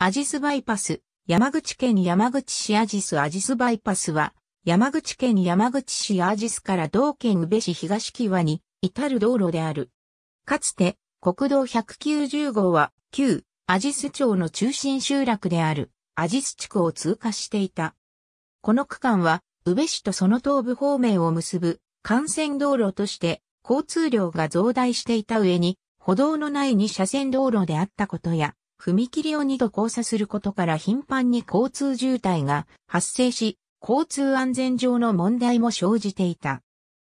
アジスバイパス、山口県山口市アジスアジスバイパスは、山口県山口市アジスから同県宇部市東木に至る道路である。かつて、国道190号は、旧、アジス町の中心集落である、アジス地区を通過していた。この区間は、宇部市とその東部方面を結ぶ、幹線道路として、交通量が増大していた上に、歩道のない二車線道路であったことや、踏切を2度交差することから頻繁に交通渋滞が発生し、交通安全上の問題も生じていた。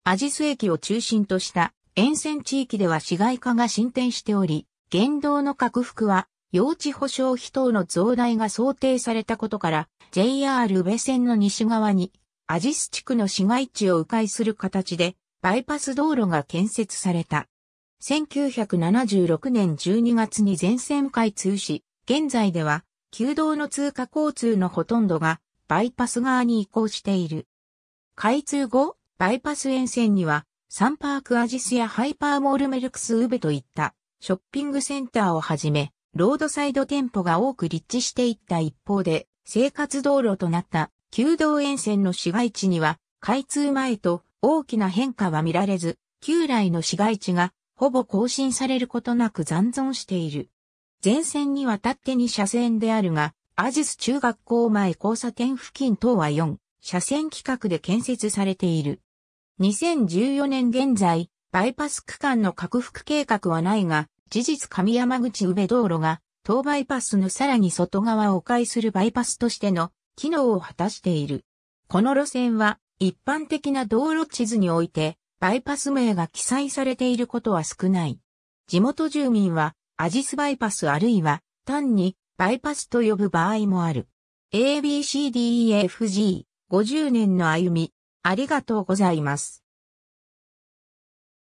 アジス駅を中心とした沿線地域では市街化が進展しており、言動の拡幅は用地保障費等の増大が想定されたことから、JR 宇部線の西側にアジス地区の市街地を迂回する形でバイパス道路が建設された。1976年12月に全線開通し、現在では、旧道の通過交通のほとんどが、バイパス側に移行している。開通後、バイパス沿線には、サンパークアジスやハイパーモールメルクスウベといったショッピングセンターをはじめ、ロードサイド店舗が多く立地していった一方で、生活道路となった旧道沿線の市街地には、開通前と大きな変化は見られず、旧来の市街地がほぼ更新されることなく残存している。前線にわたって2車線であるが、アジス中学校前交差点付近等は4車線規格で建設されている。2014年現在、バイパス区間の拡幅計画はないが、事実上山口上道路が、東バイパスのさらに外側を迂回するバイパスとしての機能を果たしている。この路線は、一般的な道路地図において、バイパス名が記載されていることは少ない。地元住民は、アジスバイパスあるいは、単に、バイパスと呼ぶ場合もある。ABCDEFG50 年の歩み、ありがとうございます。